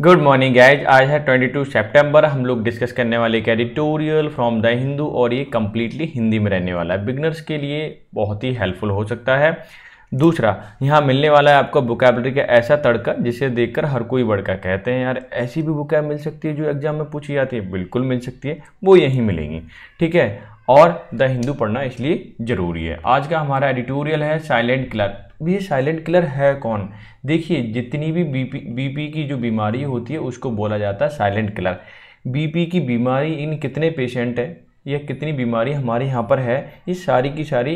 good morning guys आज है 22 सितंबर हम लोग डिस्कस करने वाले एक एडिटोरियल फ्रॉम द हिंदू और ये कम्प्लीटली हिंदी में रहने वाला है बिगनर्स के लिए बहुत ही हेल्पफुल हो सकता है दूसरा यहाँ मिलने वाला है आपको बुकैबलरी का ऐसा तड़का जिसे देखकर हर कोई बड़का कहते हैं यार ऐसी भी बुकैब मिल सकती है जो एग्जाम में पूछी जाती है बिल्कुल मिल सकती है वो यहीं मिलेंगी ठीक है और द हिंदू पढ़ना इसलिए ज़रूरी है आज का हमारा एडिटोरियल है साइलेंट क्लर्क भी ये साइलेंट किलर है कौन देखिए जितनी भी बीपी बीपी की जो बीमारी होती है उसको बोला जाता है साइलेंट किलर बीपी की बीमारी इन कितने पेशेंट है या कितनी बीमारी हमारे यहाँ पर है ये सारी की सारी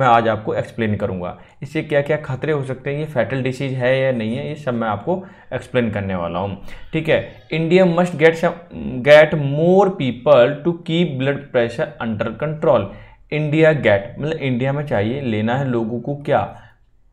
मैं आज आपको एक्सप्लेन करूँगा इससे क्या क्या खतरे हो सकते हैं ये फैटल डिसीज है या नहीं है ये सब मैं आपको एक्सप्लेन करने वाला हूँ ठीक है India must get get more people to keep blood pressure under control India get मतलब इंडिया में चाहिए लेना है लोगों को क्या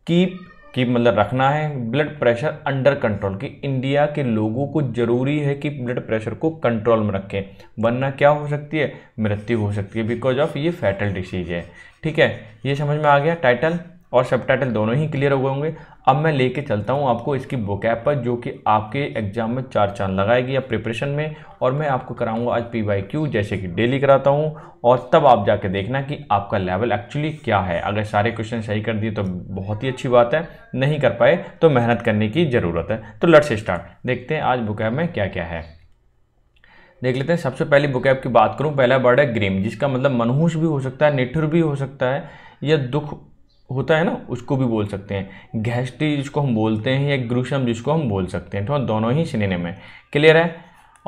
कीप कीप मतलब रखना है ब्लड प्रेशर अंडर कंट्रोल कि इंडिया के लोगों को ज़रूरी है कि ब्लड प्रेशर को कंट्रोल में रखें वरना क्या हो सकती है मृत्यु हो सकती है बिकॉज ऑफ ये फैटल डिसीज़ है ठीक है ये समझ में आ गया टाइटल और सब दोनों ही क्लियर हो गए होंगे अब मैं लेके चलता हूँ आपको इसकी ऐप पर जो कि आपके एग्जाम में चार चांद लगाएगी या प्रिपरेशन में और मैं आपको कराऊंगा आज पी वाई क्यू जैसे कि डेली कराता हूँ और तब आप जाके देखना कि आपका लेवल एक्चुअली क्या है अगर सारे क्वेश्चन सही कर दिए तो बहुत ही अच्छी बात है नहीं कर पाए तो मेहनत करने की ज़रूरत है तो लट से स्टार्ट देखते हैं आज बुकैब में क्या क्या है देख लेते हैं सबसे पहली ऐप की बात करूँ पहला वर्ड है ग्रीम जिसका मतलब मनहूस भी हो सकता है निठुर भी हो सकता है या दुख होता है ना उसको भी बोल सकते हैं गैस्ट्री जिसको हम बोलते हैं या ग्रुशम जिसको हम बोल सकते हैं है तो दोनों ही सिनेम है क्लियर है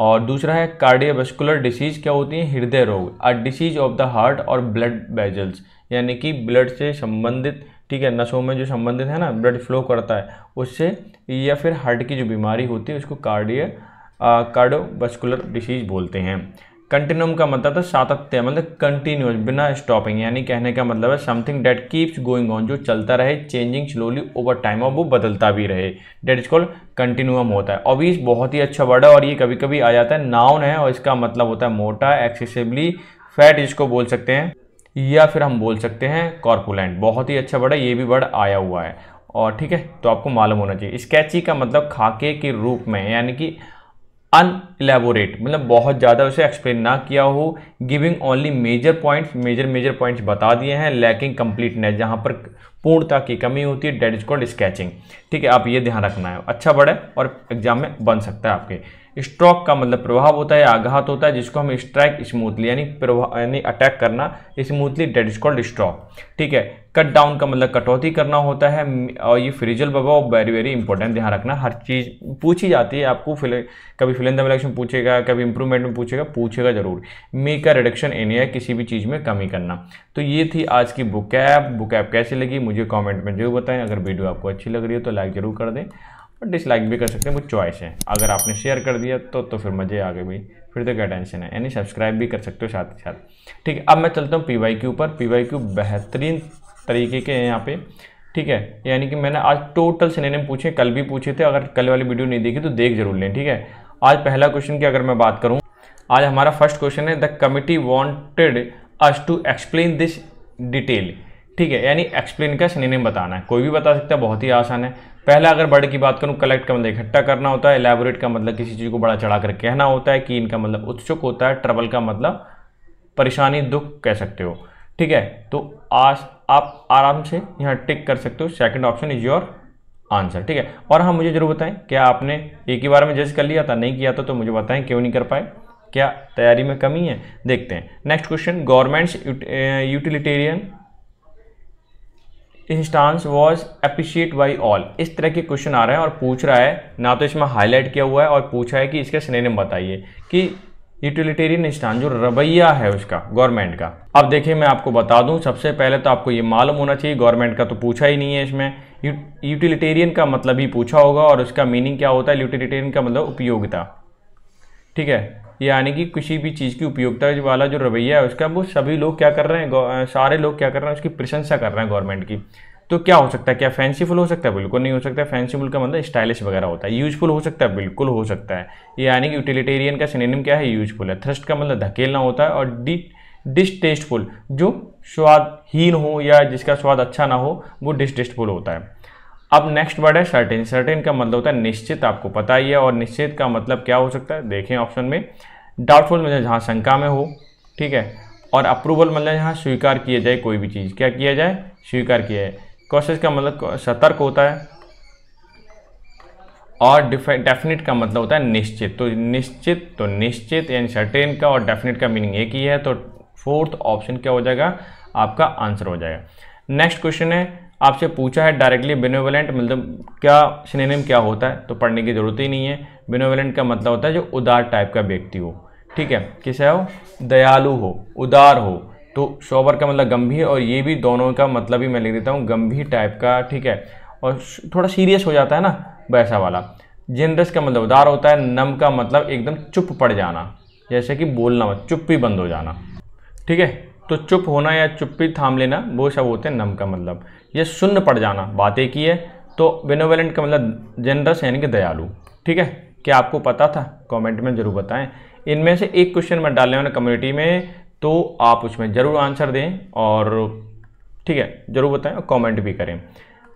और दूसरा है कार्डियोवेस्कुलर डिसीज़ क्या होती है हृदय रोग a disease of the heart और ब्लड बेजल्स यानी कि ब्लड से संबंधित ठीक है नसों में जो संबंधित है ना ब्लड फ्लो करता है उससे या फिर हार्ट की जो बीमारी होती है उसको कार्डिय कार्डोवेस्कुलर डिसीज बोलते हैं कंटिन्यूम का मतलब था सातत्य मतलब कंटिन्यूस बिना स्टॉपिंग यानी कहने का मतलब है something that keeps going on जो चलता रहे चेंजिंग स्लोली ओवर टाइम और वो बदलता भी रहे डेट इज कॉल्ड कंटिन्यूम होता है ऑबीस बहुत ही अच्छा वर्ड है और ये कभी कभी आ जाता है नाउन है और इसका मतलब होता है मोटा एक्सेसिबली फैट इसको बोल सकते हैं या फिर हम बोल सकते हैं कॉर्पुलेंट बहुत ही अच्छा वर्ड है ये भी वर्ड आया हुआ है और ठीक है तो आपको मालूम होना चाहिए स्केची का मतलब खाके के रूप में यानी कि अनएलेबोरेट मतलब बहुत ज़्यादा उसे एक्सप्लेन ना किया हो giving only major points major major points बता दिए हैं लैकिंग कंप्लीटनेस जहाँ पर पूर्णता की कमी होती है डेट इज कॉल्ड स्केचिंग ठीक है आप ये ध्यान रखना है अच्छा बढ़े है और एग्जाम में बन सकता है आपके स्ट्रोक का मतलब प्रभाव होता है आघात होता है जिसको हम स्ट्राइक स्मूथली यानी प्रभाव यानी अटैक करना smoothly that is called stroke ठीक है कट डाउन का मतलब कटौती करना होता है और ये फ्रिजल बाबा वेरी वेरी इंपॉर्टेंट ध्यान रखना हर चीज़ पूछी जाती है आपको फिले कभी फिलेंद इलेक्शन पूछेगा कभी इंप्रूवमेंट में पूछेगा पूछेगा जरूर मे का रिडक्शन इन या किसी भी चीज़ में कमी करना तो ये थी आज की बुक ऐप बुक ऐप कैसी लगी मुझे कॉमेंट में जरूर बताएं अगर वीडियो आपको अच्छी लग रही हो तो लाइक जरूर कर दें और डिसलाइक भी कर सकते हैं वो चॉइस है अगर आपने शेयर कर दिया तो तो फिर मज़े आ गए भाई फिर तो क्या टेंशन है यानी सब्सक्राइब भी कर सकते हो साथ ही साथ ठीक है अब मैं चलता हूँ पी वाई क्यू पर पी वाई क्यू बेहतरीन तरीके के हैं यहाँ पे ठीक है यानी कि मैंने आज टोटल सिनेम पूछे कल भी पूछे थे अगर कल वाली वीडियो नहीं देखी तो देख जरूर लें ठीक है आज पहला क्वेश्चन की अगर मैं बात करूँ आज हमारा फर्स्ट क्वेश्चन है the committee wanted us to explain this detail ठीक है यानी एक्सप्लेन का सिनेम बताना है कोई भी बता सकता है बहुत ही आसान है पहला अगर बर्ड की बात करूँ कलेक्ट का मतलब इकट्ठा करना होता है एलेबोरेट का मतलब किसी चीज़ को बड़ा चढ़ा कर कहना होता है कि इनका मतलब उत्सुक होता है ट्रबल का मतलब परेशानी दुख कह सकते हो ठीक है तो आज आप आराम से यहाँ टिक कर सकते हो second option is your answer ठीक है और हम मुझे जरूर बताएं क्या आपने एक ही बार में जज कर लिया था नहीं किया था तो मुझे बताएं क्यों नहीं कर पाए क्या तैयारी में कमी है देखते हैं next question governments utilitarian instance was appreciate by all इस तरह के क्वेश्चन आ रहे हैं और पूछ रहा है ना तो इसमें हाईलाइट किया हुआ है और पूछा है कि इसके सिनेम बताइए कि यूटिलिटेरियन इंस्टान जो रवैया है उसका गवर्नमेंट का अब देखिए मैं आपको बता दूं सबसे पहले तो आपको ये मालूम होना चाहिए गवर्नमेंट का तो पूछा ही नहीं है इसमें यूटिलिटेरियन का मतलब ही पूछा होगा और उसका मीनिंग क्या होता है यूटिलिटेरियन का मतलब उपयोगिता ठीक है यानी कि किसी भी चीज़ की उपयोगिता वाला जो रवैया है उसका वो सभी लोग क्या कर रहे हैं सारे लोग क्या कर रहे हैं उसकी प्रशंसा कर रहे हैं गवर्नमेंट की तो क्या हो सकता है क्या फैंसीफुल हो सकता है बिल्कुल नहीं हो सकता है फैंसीफुल का मतलब स्टाइलिश वगैरह होता है यूजफुल हो सकता है बिल्कुल हो सकता है यानी कि यूटिलिटेरियन का सिनेम क्या है यूजफुल है थ्रस्ट का मतलब धकेलना होता है और डी डिस्टेस्टफुल जो स्वादहीन हो या जिसका स्वाद अच्छा ना हो वो डिसटेस्टफुल होता है अब नेक्स्ट वर्ड है सर्टेन सर्टेन का मतलब होता है निश्चित आपको पता ही है और निश्चित का मतलब क्या हो सकता है देखें ऑप्शन में डाउटफुल मतलब जहाँ शंका में हो ठीक है और अप्रूवल मतलब यहाँ स्वीकार किया जाए कोई भी चीज़ क्या किया जाए स्वीकार किया जाए कोशिश का मतलब सतर्क होता है और डेफिनेट का मतलब होता है निश्चित तो निश्चित तो निश्चित यानी सर्टेन का और डेफिनेट का मीनिंग एक ही है तो फोर्थ ऑप्शन क्या हो जाएगा आपका आंसर हो जाएगा नेक्स्ट क्वेश्चन है आपसे पूछा है डायरेक्टली बेनोवेलेंट मतलब क्या सिनेम क्या होता है तो पढ़ने की ज़रूरत ही नहीं है बेनोवेलेंट का मतलब होता है जो उदार टाइप का व्यक्ति हो ठीक है किसा हो दयालु हो उदार हो तो शोबर का मतलब गंभीर और ये भी दोनों का मतलब ही मैं लिख देता हूँ गंभीर टाइप का ठीक है और थोड़ा सीरियस हो जाता है ना वैसा वाला जेनरस का मतलब उदार होता है नम का मतलब एकदम चुप पड़ जाना जैसे कि बोलना मत चुप ही बंद हो जाना ठीक है तो चुप होना या चुप्पी थाम लेना वो सब होते हैं नम का मतलब ये शून्य पड़ जाना बात एक ही है तो बेनोवेलेंट का मतलब जनरस यानी कि दयालु ठीक है क्या आपको पता था कमेंट में ज़रूर बताएं इनमें से एक क्वेश्चन मैं डालने वाला कम्युनिटी में तो आप उसमें ज़रूर आंसर दें और ठीक है ज़रूर बताएं और कॉमेंट भी करें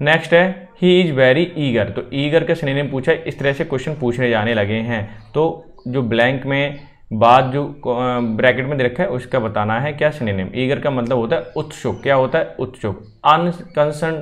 नेक्स्ट है ही इज़ वेरी ईगर तो ईगर के स्नेह ने पूछा इस तरह से क्वेश्चन पूछने जाने लगे हैं तो जो ब्लैंक में बाद जो ब्रैकेट में दे रखा है उसका बताना है क्या सिनेम ईगर का मतलब होता है उत्सुक क्या होता है उत्सुक अनकंसर्न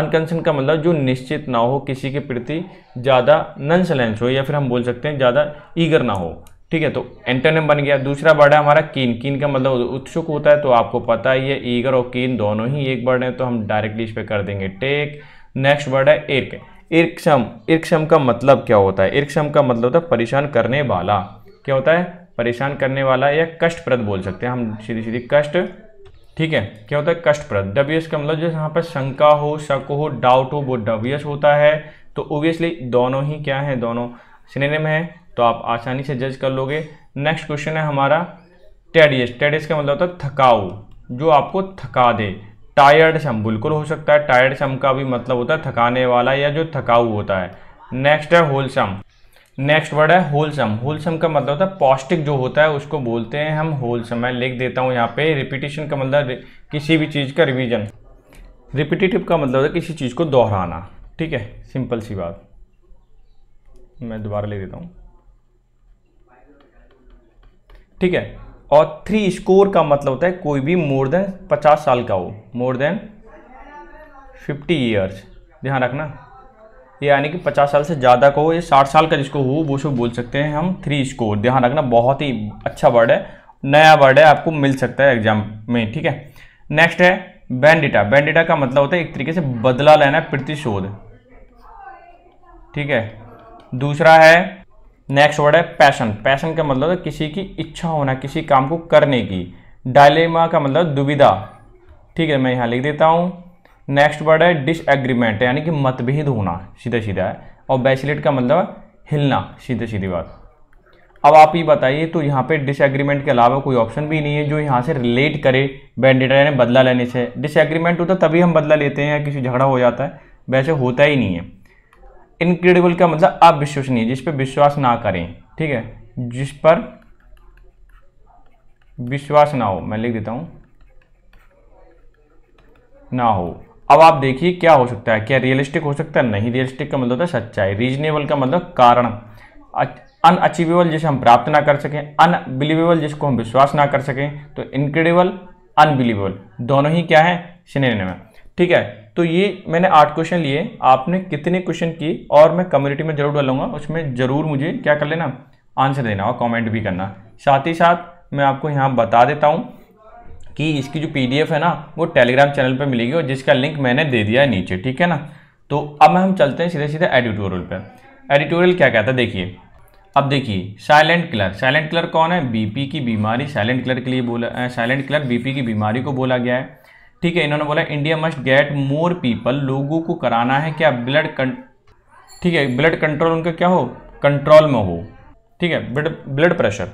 अनकंसर्न का मतलब जो निश्चित ना हो किसी के प्रति ज़्यादा नॉनसलेंस हो या फिर हम बोल सकते हैं ज़्यादा ईगर ना हो ठीक है तो एंटरनेम बन गया दूसरा वर्ड है हमारा कीन कीन का मतलब उत्सुक होता है तो आपको पता ही है ईगर और कीन दोनों ही एक वर्ड है तो हम डायरेक्टली इस पर कर देंगे टेक नेक्स्ट वर्ड है इर्क इर्कसम इर्कसम का मतलब क्या होता है इर्कसम का मतलब होता है परेशान करने वाला क्या होता है परेशान करने वाला या कष्टप्रद बोल सकते हैं हम सीधी सीधी कष्ट ठीक है क्या होता है कष्टप्रद डब्ल्यू का मतलब जैसे यहाँ पर शंका हो शक हो डाउट हो वो डब्ल्यू होता है तो ओबियसली दोनों ही क्या है दोनों सिनेम है तो आप आसानी से जज कर लोगे नेक्स्ट क्वेश्चन है हमारा टेडियस टेडियस का मतलब होता है थकाऊ जो आपको थका दे टायर्ड सम बिल्कुल हो सकता है टायर्ड सम का भी मतलब होता है थकाने वाला या जो थकाऊ होता है नेक्स्ट है होलसम नेक्स्ट वर्ड है होलसम होलसम का मतलब होता है पौष्टिक जो होता है उसको बोलते हैं हम होलसम मैं लिख देता हूँ यहाँ पे रिपीटेशन का मतलब किसी भी चीज़ का रिवीजन रिपीटिटिव का मतलब होता है किसी चीज़ को दोहराना ठीक है सिंपल सी बात मैं दोबारा ले देता हूँ ठीक है और थ्री स्कोर का मतलब होता है कोई भी मोर देन पचास साल का हो मोर देन फिफ्टी ईयर्स ध्यान रखना यानी कि 50 साल से ज़्यादा को या 60 साल का जिसको हो वो सब बोल सकते हैं हम थ्री स्कोर ध्यान रखना बहुत ही अच्छा वर्ड है नया वर्ड है आपको मिल सकता है एग्जाम में ठीक है नेक्स्ट है बैंडिटा बैंडिटा का मतलब होता है एक तरीके से बदला लेना प्रतिशोध ठीक है दूसरा है नेक्स्ट वर्ड है पैशन पैशन का मतलब है किसी की इच्छा होना किसी काम को करने की डायलेमा का मतलब दुविधा ठीक है मैं यहाँ लिख देता हूँ नेक्स्ट वर्ड है डिसएग्रीमेंट यानी कि मतभेद होना सीधा सीधा है और बैचलेट का मतलब हिलना सीधे सीधी बात अब आप ये बताइए तो यहाँ पे डिसएग्रीमेंट के अलावा कोई ऑप्शन भी नहीं है जो यहाँ से रिलेट करे बैंडेटा यानी बदला लेने से डिसएग्रीमेंट होता तभी हम बदला लेते हैं या किसी झगड़ा हो जाता है वैसे होता ही नहीं है इनक्रेडिबल का मतलब अविश्वसनीय जिस पर विश्वास ना करें ठीक है जिस पर विश्वास ना हो मैं लिख देता हूँ ना हो अब आप देखिए क्या हो सकता है क्या रियलिस्टिक हो सकता है नहीं रियलिस्टिक का मतलब होता तो है सच्चाई रीजनेबल का मतलब कारण अनअचीवेबल जिसे हम प्राप्त ना कर सकें अनबिलीवेबल जिसको हम विश्वास ना कर सकें तो इनक्रेडिबल अनबिलीवेबल दोनों ही क्या है सिनेम में ठीक है तो ये मैंने आठ क्वेश्चन लिए आपने कितने क्वेश्चन किए और मैं कम्युनिटी में जरूर डालूंगा उसमें ज़रूर मुझे क्या कर लेना आंसर देना और कमेंट भी करना साथ ही साथ मैं आपको यहाँ बता देता हूँ कि इसकी जो पीडीएफ है ना वो टेलीग्राम चैनल पे मिलेगी और जिसका लिंक मैंने दे दिया है नीचे ठीक है ना तो अब हम चलते हैं सीधे सीधे एडिटोरियल पर एडिटोरियल क्या कहता है देखिए अब देखिए साइलेंट क्लर साइलेंट क्लर कौन है बीपी की बीमारी साइलेंट क्लर के लिए बोला साइलेंट क्लर बीपी की बीमारी को बोला गया है ठीक है इन्होंने बोला India must get more people लोगों को कराना है क्या ब्लड ठीक है ब्लड कंट्रोल उनका क्या हो कंट्रोल में हो ठीक है ब्लड ब्लड प्रेशर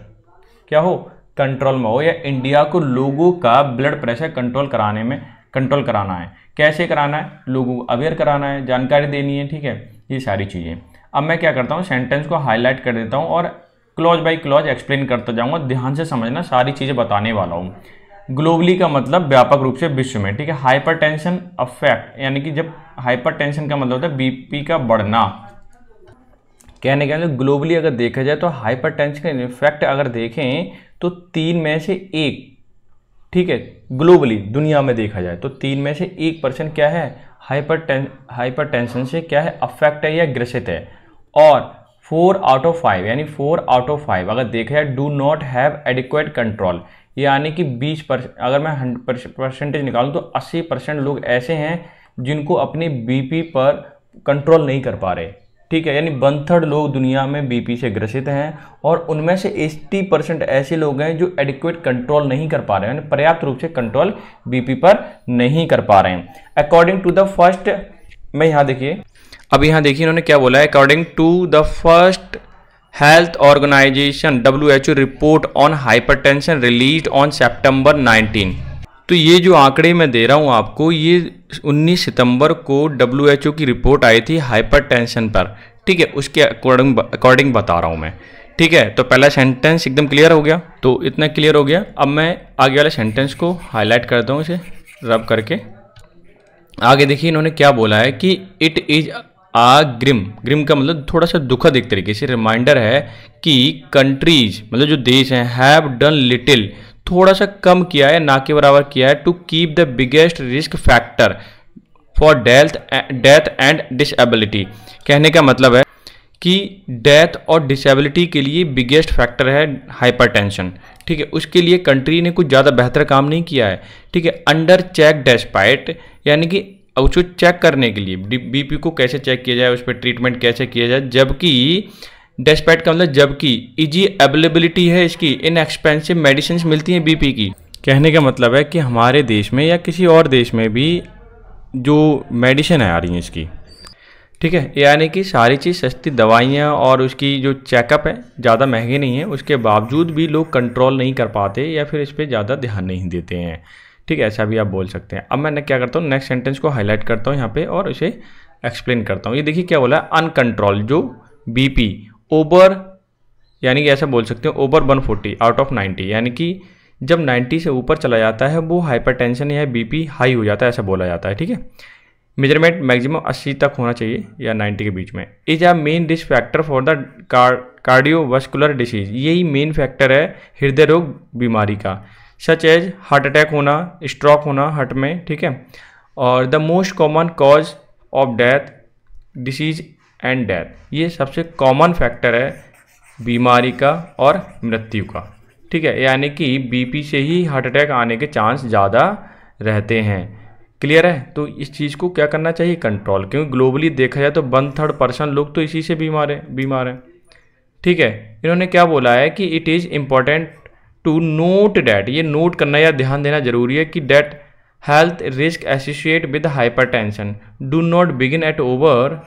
क्या हो कंट्रोल में हो या इंडिया को लोगों का ब्लड प्रेशर कंट्रोल कराने में कंट्रोल कराना है कैसे कराना है लोगों को अवेयर कराना है जानकारी देनी है ठीक है ये सारी चीज़ें अब मैं क्या करता हूँ सेंटेंस को हाईलाइट कर देता हूँ और क्लॉज बाई क्लॉज एक्सप्लेन करता जाऊँगा ध्यान से समझना सारी चीज़ें बताने वाला हूँ ग्लोबली का मतलब व्यापक रूप से विश्व में ठीक है हाइपर टेंशन अफेक्ट यानी कि जब हाइपर टेंशन का मतलब होता है बीपी का बढ़ना कहने के ग्लोबली मतलब अगर देखा जाए तो हाइपर टेंशन का इफेक्ट अगर देखें तो तीन में से एक ठीक है ग्लोबली दुनिया में देखा जाए तो तीन में से एक परसेंट क्या है हाइपर टें, हाइपर टेंशन से क्या है अफेक्ट है या ग्रसित है और फोर आउट ऑफ फाइव यानी फोर आउट ऑफ फाइव अगर देखा जाए do not have adequate control यानी कि बीस परसेंट अगर मैं परसेंटेज निकालूँ तो अस्सी परसेंट लोग ऐसे हैं जिनको अपने बीपी पर कंट्रोल नहीं कर पा रहे ठीक है यानी वन थर्ड लोग दुनिया में बीपी से ग्रसित हैं और उनमें से 80 परसेंट ऐसे लोग हैं जो एडिक्वेट कंट्रोल नहीं कर पा रहे हैं यानी पर्याप्त रूप से कंट्रोल बीपी पर नहीं कर पा रहे हैं अकॉर्डिंग टू द फर्स्ट मैं यहाँ देखिए अब यहाँ देखिए इन्होंने क्या बोला है according to the first health organization W report on hyper release on September nineteen तो ये जो आंकड़े मैं दे रहा हूँ आपको ये 19 सितंबर को डब्ल्यू की रिपोर्ट आई थी हाइपरटेंशन पर ठीक है उसके अकॉर्डिंग अकॉर्डिंग बता रहा हूँ मैं ठीक है तो पहला सेंटेंस एकदम क्लियर हो गया तो इतना क्लियर हो गया अब मैं आगे वाले सेंटेंस को हाईलाइट करता हूँ इसे रब करके आगे देखिए इन्होंने क्या बोला है कि it is a grim grim का मतलब थोड़ा सा दुखद एक तरीके से रिमाइंडर है कि कंट्रीज मतलब जो देश हैं हैव डन लिटिल थोड़ा सा कम किया है ना के बराबर किया है to keep the biggest risk factor for death death and disability कहने का मतलब है कि डेथ और डिसेबिलिटी के लिए बिगेस्ट फैक्टर है हाइपरटेंशन ठीक है उसके लिए कंट्री ने कुछ ज़्यादा बेहतर काम नहीं किया है ठीक है अंडर चेक डेस्पाइट यानी कि उसको चेक करने के लिए बीपी को कैसे चेक किया जाए उस पर ट्रीटमेंट कैसे किया जाए जबकि डेस्पैट का मतलब जबकि इजी e अवेलेबिलिटी है इसकी इन एक्सपेंसिव मेडिसिन मिलती हैं बीपी की कहने का मतलब है कि हमारे देश में या किसी और देश में भी जो मेडिसिन आ रही हैं इसकी ठीक है यानी कि सारी चीज़ सस्ती दवाइयाँ और उसकी जो चेकअप है ज़्यादा महंगी नहीं है उसके बावजूद भी लोग कंट्रोल नहीं कर पाते या फिर इस पर ज़्यादा ध्यान नहीं देते हैं ठीक है ऐसा भी आप बोल सकते हैं अब मैं क्या करता हूँ नेक्स्ट सेंटेंस को हाईलाइट करता हूँ यहाँ पे और इसे एक्सप्लेन करता हूँ ये देखिए क्या बोला अनकंट्रोल जो बीपी ओवर यानी कि ऐसा बोल सकते हैं ओवर 140 आउट ऑफ 90 यानी कि जब 90 से ऊपर चला जाता है वो हाइपरटेंशन या बीपी हाई हो जाता है ऐसा बोला जाता है ठीक है मेजरमेंट मैक्सिमम 80 तक होना चाहिए या 90 के बीच में is a main risk factor for the cardiovascular disease यही मेन फैक्टर है हृदय रोग बीमारी का सच एज हार्ट अटैक होना स्ट्रोक होना हार्ट में ठीक है और the most common cause of death disease and death ये सबसे कॉमन फैक्टर है बीमारी का और मृत्यु का ठीक है यानी कि बीपी से ही हार्ट अटैक आने के चांस ज़्यादा रहते हैं क्लियर है तो इस चीज़ को क्या करना चाहिए कंट्रोल क्योंकि ग्लोबली देखा जाए तो वन थर्ड पर्सन लोग तो इसी से बीमार हैं बीमार हैं ठीक है इन्होंने क्या बोला है कि it is important to note that ये नोट करना या ध्यान देना जरूरी है कि that health risk associate with hypertension do not begin at over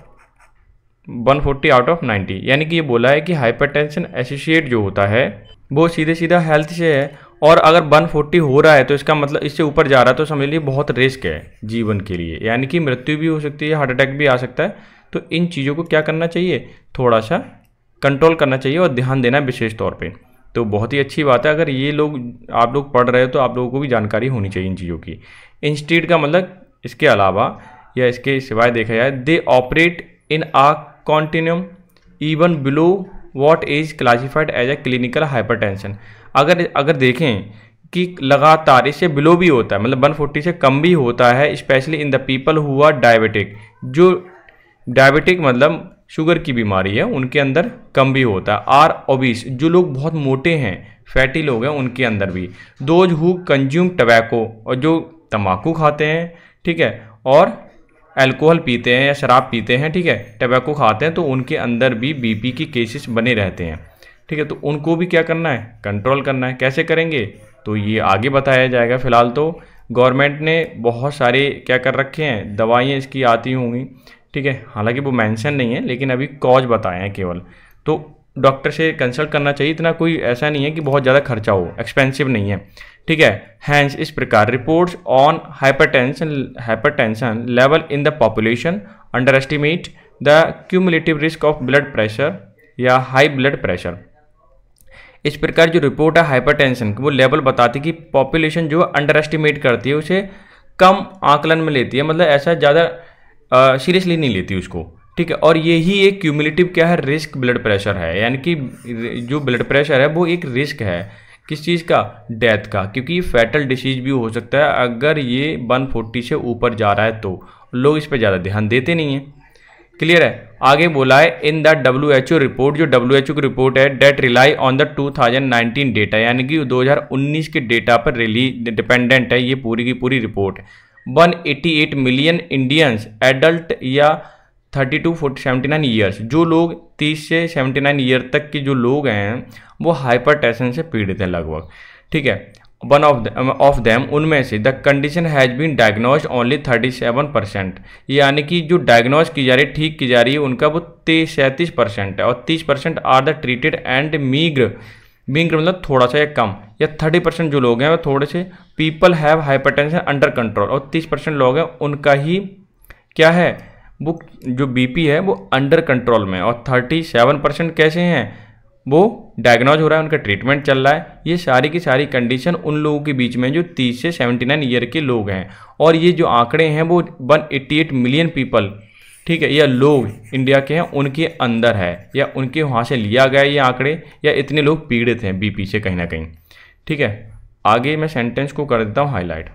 140 out of 90 यानी कि ये बोला है कि हाइपरटेंशन एसोसिएट जो होता है वो सीधे सीधा हेल्थ से है और अगर 140 हो रहा है तो इसका मतलब इससे ऊपर जा रहा है तो समझ लीजिए बहुत रिस्क है जीवन के लिए यानी कि मृत्यु भी हो सकती है हार्ट अटैक भी आ सकता है तो इन चीज़ों को क्या करना चाहिए थोड़ा सा कंट्रोल करना चाहिए और ध्यान देना विशेष तौर पर तो बहुत ही अच्छी बात है अगर ये लोग आप लोग पढ़ रहे हो तो आप लोगों को भी जानकारी होनी चाहिए इन चीज़ों की इंस्टीट्यूट का मतलब इसके अलावा या इसके सिवाय देखा जाए they operate in a continuum even below what is classified as a clinical tension अगर अगर देखें कि लगातार इससे बिलो भी होता है मतलब 140 से कम भी होता है especially in the people who are diabetic जो डायबिटिक मतलब शुगर की बीमारी है उनके अंदर कम भी होता है आर ओबीस जो लोग बहुत मोटे हैं फैटी लोग हैं उनके अंदर भी दोज हु कंज्यूम टबैको और जो तम्बाकू खाते हैं ठीक है और अल्कोहल पीते हैं या शराब पीते हैं ठीक है टबैको खाते हैं तो उनके अंदर भी बीपी की केसेस बने रहते हैं ठीक है तो उनको भी क्या करना है कंट्रोल करना है कैसे करेंगे तो ये आगे बताया जाएगा फिलहाल तो गवर्नमेंट ने बहुत सारे क्या कर रखे हैं दवाइयाँ इसकी आती होंगी ठीक है हालांकि वो मेंशन नहीं है लेकिन अभी कॉज बताए हैं केवल तो डॉक्टर से कंसल्ट करना चाहिए इतना कोई ऐसा नहीं है कि बहुत ज़्यादा खर्चा हो एक्सपेंसिव नहीं है ठीक है हैंस इस प्रकार reports on hypertension hypertension level in the population underestimate the cumulative risk of blood pressure या हाई ब्लड प्रेशर इस प्रकार जो रिपोर्ट है हाइपरटेंशन की वो लेवल बताती है कि पॉपुलेशन जो अंडर एस्टिमेट करती है उसे कम आकलन में लेती है मतलब ऐसा ज़्यादा सीरियसली नहीं लेती उसको ठीक है और यही एक क्यूमुलेटिव क्या है रिस्क ब्लड प्रेशर है यानी कि जो ब्लड प्रेशर है वो एक रिस्क है किस चीज़ का डेथ का क्योंकि ये फैटल डिसीज भी हो सकता है अगर ये 140 से ऊपर जा रहा है तो लोग इस पर ज़्यादा ध्यान देते नहीं हैं क्लियर है आगे बोला है in the W H O report जो डब्ल्यू एच ओ की रिपोर्ट है that rely on the 2019 data यानी कि 2019 के डेटा पर रिली डिपेंडेंट है ये पूरी की पूरी रिपोर्ट 188 मिलियन इंडियंस एडल्ट या thirty to forty seventy nine years जो लोग तीस से सेवेंटी नाइन ईयर तक के जो लोग हैं वो हाइपर से पीड़ित हैं लगभग ठीक है वन ऑफ ऑफ देम उनमें से the condition has been diagnose only thirty seven percent यानी कि जो डायग्नोज की जा रही है ठीक की जा रही है उनका वो तीस सैंतीस परसेंट है और तीस percent are the treated and meagre meagre मतलब थोड़ा सा या कम या थर्टी परसेंट जो लोग हैं वो थोड़े से people have tension under control और तीस परसेंट लोग हैं उनका ही क्या है वो जो बीपी है वो अंडर कंट्रोल में और 37 परसेंट कैसे हैं वो डायग्नोज हो रहा है उनका ट्रीटमेंट चल रहा है ये सारी की सारी कंडीशन उन लोगों के बीच में जो 30 से 79 ईयर के लोग हैं और ये जो आंकड़े हैं वो 188 मिलियन पीपल ठीक है या लोग इंडिया के हैं उनके अंदर है या उनके वहाँ से लिया गया ये आंकड़े या इतने लोग पीड़ित हैं पी से कहीं ना कहीं ठीक है आगे मैं सेंटेंस को कर देता हूँ हाईलाइट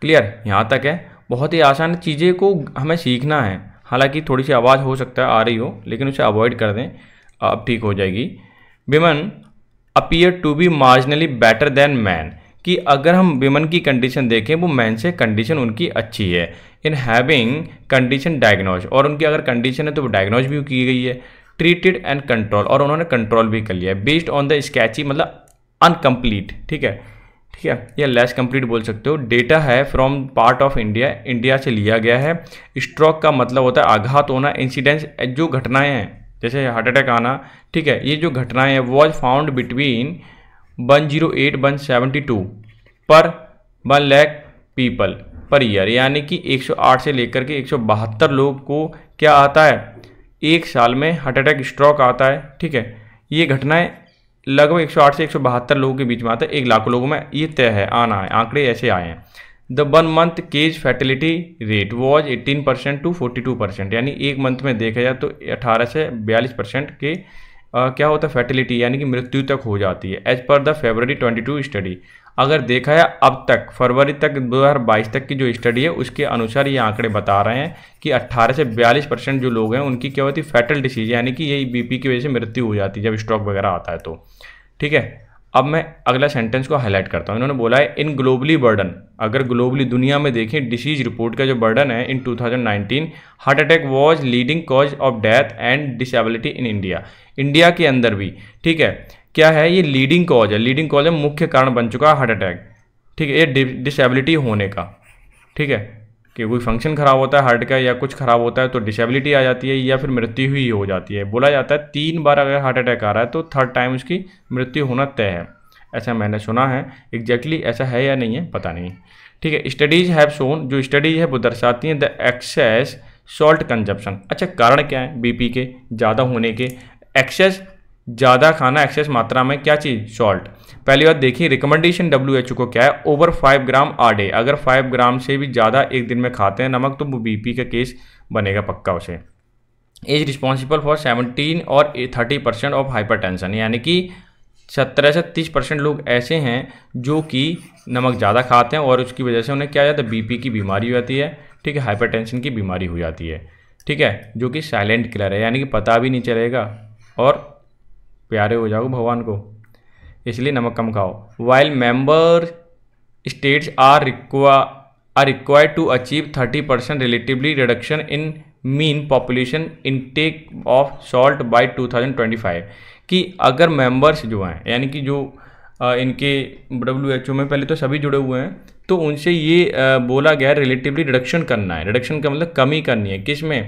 क्लियर यहाँ तक है बहुत ही आसान चीज़ें को हमें सीखना है हालांकि थोड़ी सी आवाज़ हो सकता है आ रही हो लेकिन उसे अवॉइड कर दें अब ठीक हो जाएगी women appear to be marginally better than man कि अगर हम विमन की कंडीशन देखें वो मैन से कंडीशन उनकी अच्छी है इन हैविंग कंडीशन डायग्नोज और उनकी अगर कंडीशन है तो वो डायग्नोज भी की गई है ट्रीटेड एंड कंट्रोल और उन्होंने कंट्रोल भी कर लिया बेस्ड ऑन द स्केची मतलब अनकम्प्लीट ठीक है ठीक है या लेस कंप्लीट बोल सकते हो डेटा है from part of India India से लिया गया है स्ट्रोक का मतलब होता है आघात होना इंसिडेंस जो घटनाएं हैं जैसे हार्ट अटैक आना ठीक है ये जो घटनाएं हैं was found between one zero eight one seventy two per one lakh people per year यानी कि 108 से लेकर के एक लोग को क्या आता है एक साल में हार्ट अटैक स्ट्रोक आता है ठीक है ये घटनाएं लगभग एक सौ आठ से एक सौ बहत्तर लोगों के बीच में आता है एक लाख लोगों में ये तय है आना है आंकड़े ऐसे आए हैं the one month case fatality rate was eighteen percent to forty two percent यानी एक मंथ में देखा जाए तो अठारह से बयालीस परसेंट के आ, क्या होता है फैटिलिटी यानी कि मृत्यु तक हो जाती है as per the February 22 study अगर देखा है अब तक फरवरी तक 2022 तक की जो स्टडी है उसके अनुसार ये आंकड़े बता रहे हैं कि 18 से 42 परसेंट जो लोग हैं उनकी क्या होती है फैटल डिसीज यानी कि यही बीपी की वजह से मृत्यु हो जाती है जब स्ट्रोक वगैरह आता है तो ठीक है अब मैं अगला सेंटेंस को हाईलाइट करता हूँ इन्होंने बोला है इन ग्लोबली बर्डन अगर ग्लोबली दुनिया में देखें डिसीज रिपोर्ट का जो बर्डन है in 2019 heart attack was leading cause of death and disability in India India के अंदर भी ठीक है क्या है ये लीडिंग कॉज है लीडिंग कॉज है मुख्य कारण बन चुका है हार्ट अटैक ठीक है ये डिसेबिलिटी होने का ठीक है कि कोई फंक्शन ख़राब होता है हार्ट का या कुछ ख़राब होता है तो डिसेबिलिटी आ जाती है या फिर मृत्यु ही हो जाती है बोला जाता है तीन बार अगर हार्ट अटैक आ रहा है तो थर्ड टाइम उसकी मृत्यु होना तय है ऐसा मैंने सुना है एग्जैक्टली exactly ऐसा है या नहीं है पता नहीं ठीक है स्टडीज़ हैव सोन जो स्टडीज़ है वो दर्शाती हैं द एक्सेस सॉल्ट कंजप्शन अच्छा कारण क्या है बीपी के ज़्यादा होने के एक्सेस ज़्यादा खाना एक्सेस मात्रा में क्या चीज़ सॉल्ट पहली बात देखिए रिकमेंडेशन डब्ल्यू एच को क्या है over five gram a day अगर फाइव ग्राम से भी ज़्यादा एक दिन में खाते हैं नमक तो वो बी पी का केस बनेगा पक्का उसे एज रिस्पॉन्सिबल फॉर सेवनटीन और थर्टी परसेंट ऑफ हाइपर यानी कि सत्रह से तीस परसेंट लोग ऐसे हैं जो कि नमक ज़्यादा खाते हैं और उसकी वजह से उन्हें क्या हो जाता है बी पी की बीमारी हो जाती है ठीक है हाइपर टेंशन की बीमारी हो जाती है ठीक है जो कि साइलेंट किलर है यानी कि पता भी नहीं चलेगा और प्यारे हो जाओ भगवान को इसलिए नमक कम खाओ while member states are require are required to achieve thirty percent relatively reduction in mean population intake of salt by 2025 कि अगर मेंबर्स जो हैं यानी कि जो इनके डब्ल्यू एच ओ में पहले तो सभी जुड़े हुए हैं तो उनसे ये बोला गया है रिलेटिवली रिडक्शन करना है रिडक्शन का मतलब कमी करनी है किस में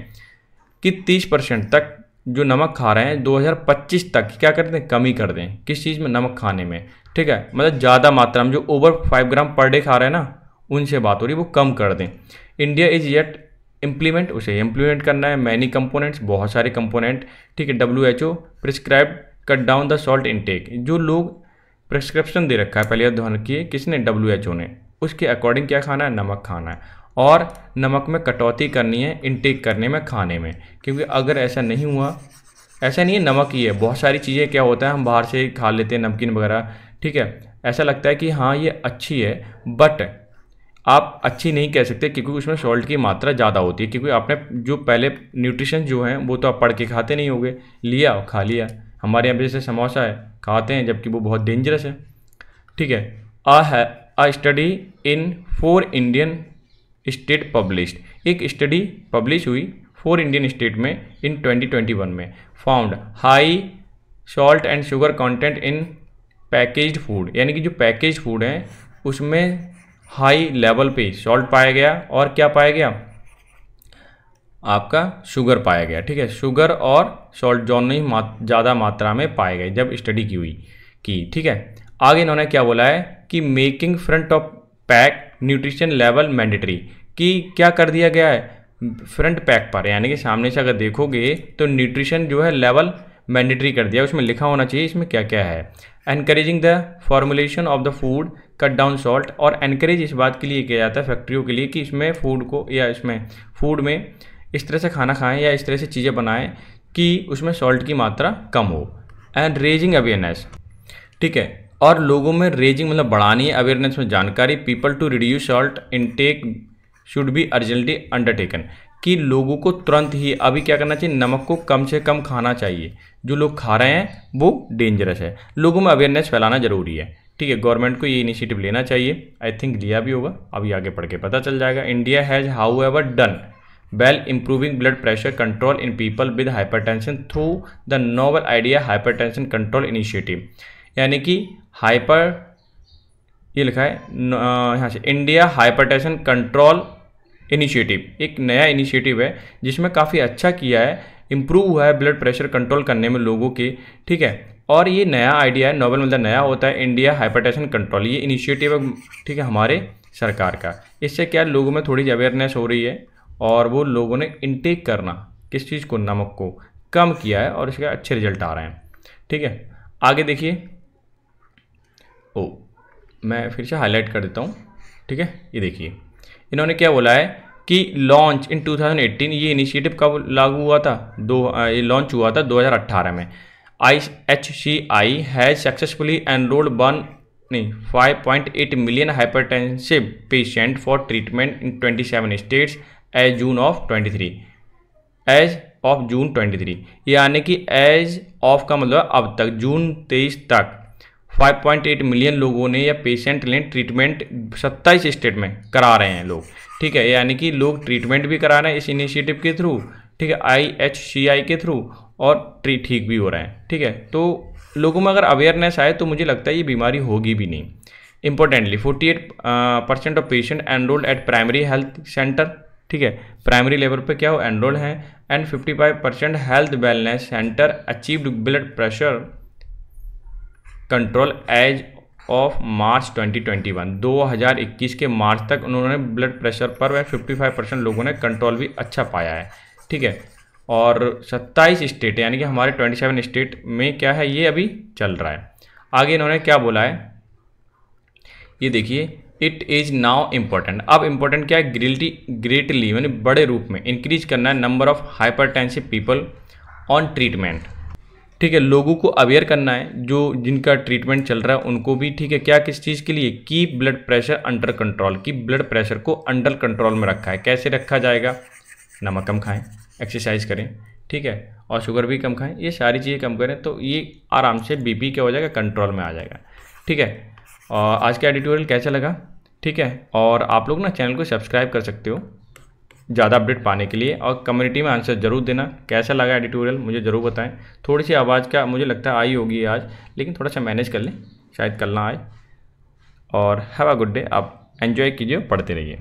कि तीस परसेंट तक जो नमक खा रहे हैं 2025 तक क्या कर दें कमी कर दें किस चीज़ में नमक खाने में ठीक है मतलब ज़्यादा मात्रा में जो ओवर फाइव ग्राम पर डे खा रहे हैं ना उनसे बात हो रही है वो कम कर दें इंडिया इज़ येट इम्प्लीमेंट उसे इम्प्लीमेंट करना है मैनी कंपोनेंट्स बहुत सारे कंपोनेंट ठीक है W H O prescribe cut down the salt intake जो लोग प्रिस्क्रिप्शन दे रखा है पहले ध्यान रखिए किसने डब्ल्यू एच ओ ने उसके अकॉर्डिंग क्या खाना है नमक खाना है और नमक में कटौती करनी है इनटेक करने में खाने में क्योंकि अगर ऐसा नहीं हुआ ऐसा नहीं है नमक ही है बहुत सारी चीज़ें क्या होता है हम बाहर से खा लेते हैं नमकीन वगैरह ठीक है ऐसा लगता है कि हाँ ये अच्छी है बट आप अच्छी नहीं कह सकते क्योंकि उसमें सॉल्ट की मात्रा ज़्यादा होती है क्योंकि आपने जो पहले न्यूट्रिशन जो है वो तो आप पढ़ के खाते नहीं होंगे लिया खा लिया हमारे यहाँ जैसे समोसा है खाते हैं जबकि वो बहुत डेंजरस है ठीक है आ है आ study in four Indian state published एक स्टडी पब्लिश हुई फोर इंडियन स्टेट में इन 2021 में found high salt and sugar content in package food यानी कि जो पैकेज फूड हैं उसमें हाई लेवल पे सॉल्ट पाया गया और क्या पाया गया आपका शुगर पाया गया ठीक है शुगर और सॉल्ट जो नहीं मात, ज़्यादा मात्रा में पाए गए जब स्टडी की हुई की ठीक है आगे इन्होंने क्या बोला है कि making front of pack nutrition लेवल मैंडेटरी कि क्या कर दिया गया है फ्रंट पैक पर यानी कि सामने से अगर देखोगे तो न्यूट्रिशन जो है लेवल मैंडेटरी कर दिया उसमें लिखा होना चाहिए इसमें क्या क्या है encouraging the formulation of the food cut down salt और एनकरेज इस बात के लिए किया जाता है फैक्ट्रियों के लिए कि इसमें फूड को या इसमें फूड में इस तरह से खाना खाएं या इस तरह से चीज़ें बनाएं कि उसमें सॉल्ट की मात्रा कम हो एंड रेजिंग अवेयरनेस ठीक है और लोगों में रेजिंग मतलब बढ़ानी है अवेयरनेस में जानकारी people to reduce salt intake should be urgently undertaken कि लोगों को तुरंत ही अभी क्या करना चाहिए नमक को कम से कम खाना चाहिए जो लोग खा रहे हैं वो डेंजरस है लोगों में अवेयरनेस फैलाना ज़रूरी है ठीक है गवर्नमेंट को ये इनिशिएटिव लेना चाहिए आई थिंक लिया भी होगा अभी आगे पढ़ के पता चल जाएगा India has however done well improving blood pressure control in people with tension through the novel idea tension control initiative यानी कि हाइपर ये लिखा है यहाँ से इंडिया टेंशन कंट्रोल इनिशिएटिव एक नया इनिशिएटिव है जिसमें काफ़ी अच्छा किया है इम्प्रूव हुआ है ब्लड प्रेशर कंट्रोल करने में लोगों के ठीक है और ये नया आइडिया है नोबल मतलब नया होता है इंडिया हाइपरटेंशन कंट्रोल ये इनिशिएटिव है ठीक है हमारे सरकार का इससे क्या लोगों में थोड़ी अवेयरनेस हो रही है और वो लोगों ने इनटेक करना किस चीज़ को नमक को कम किया है और इसके अच्छे रिजल्ट आ रहे हैं ठीक है आगे देखिए ओ मैं फिर से हाईलाइट कर देता हूँ ठीक है ये देखिए इन्होंने क्या बोला है कि लॉन्च इन 2018 ये इनिशिएटिव कब लागू हुआ था दो ये लॉन्च हुआ था 2018 में I H C I has successfully enrolled one नहीं 5.8 million hypertensive patient for treatment in 27 states as June of 23 as of June 23 यानी कि एज ऑफ का मतलब अब तक जून 23 तक 5.8 मिलियन लोगों ने या पेशेंट ने ट्रीटमेंट 27 स्टेट में करा रहे हैं लोग ठीक है यानी कि लोग ट्रीटमेंट भी करा रहे हैं इस इनिशिएटिव के थ्रू ठीक है आई एच सी आई के थ्रू और ट्री ठीक भी हो रहे हैं ठीक है तो लोगों में अगर अवेयरनेस आए तो मुझे लगता है ये बीमारी होगी भी नहीं importantly eight percent of patient enrolled at primary health centre ठीक है प्राइमरी लेवल पे क्या हो एनरोल हैं and 55 percent health wellness centre achieved blood pressure control as of March 2021 2021 के मार्च तक उन्होंने ब्लड प्रेशर पर वह 55 परसेंट लोगों ने कंट्रोल भी अच्छा पाया है ठीक है और 27 स्टेट यानी कि हमारे 27 स्टेट में क्या है ये अभी चल रहा है आगे इन्होंने क्या बोला है ये देखिए इट इज़ नाउ इम्पोर्टेंट अब इम्पोर्टेंट क्या है ग्रिल्टी ग्रेटली यानी बड़े रूप में इंक्रीज करना है number of hyper people on treatment ठीक है लोगों को अवेयर करना है जो जिनका ट्रीटमेंट चल रहा है उनको भी ठीक है क्या किस चीज़ के लिए की ब्लड प्रेशर अंडर कंट्रोल की ब्लड प्रेशर को अंडर कंट्रोल में रखा है कैसे रखा जाएगा नमक कम खाएं एक्सरसाइज करें ठीक है और शुगर भी कम खाएं ये सारी चीज़ें कम करें तो ये आराम से बीपी क्या हो जाएगा कंट्रोल में आ जाएगा ठीक है और आज का एडिटोरियल कैसा लगा ठीक है और आप लोग ना चैनल को सब्सक्राइब कर सकते हो ज़्यादा अपडेट पाने के लिए और कम्युनिटी में आंसर ज़रूर देना कैसा लगा एडिटोरियल मुझे ज़रूर बताएं थोड़ी सी आवाज़ का मुझे लगता है आई होगी आज लेकिन थोड़ा सा मैनेज कर लें शायद कल ना आए और हैव अ गुड डे आप एन्जॉय कीजिए पढ़ते रहिए